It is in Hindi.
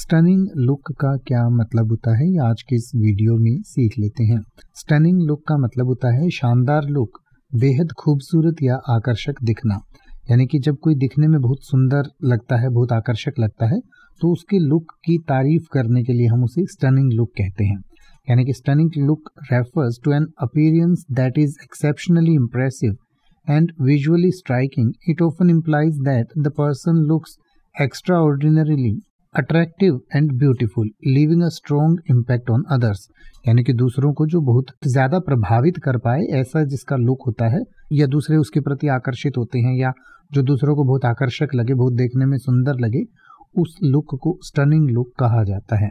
स्टनिंग लुक का क्या मतलब होता है ये आज के इस वीडियो में सीख लेते हैं स्टनिंग लुक का मतलब होता है शानदार लुक बेहद खूबसूरत या आकर्षक दिखना यानी कि जब कोई दिखने में बहुत सुंदर लगता है बहुत आकर्षक लगता है तो उसके लुक की तारीफ करने के लिए हम उसे स्टनिंग लुक कहते हैं यानी कि stunning look refers to an appearance that is exceptionally impressive and visually striking it it implies that the person looks extraordinarily attractive and beautiful leaving a strong impact on others यानी कि दूसरों को जो बहुत ज़्यादा प्रभावित कर पाए ऐसा जिसका लुक होता है या दूसरे उसके प्रति आकर्षित होते हैं या जो दूसरों को बहुत आकर्षक लगे बहुत देखने में सुंदर लगे उस लुक को स्टनिंग लुक कहा जाता है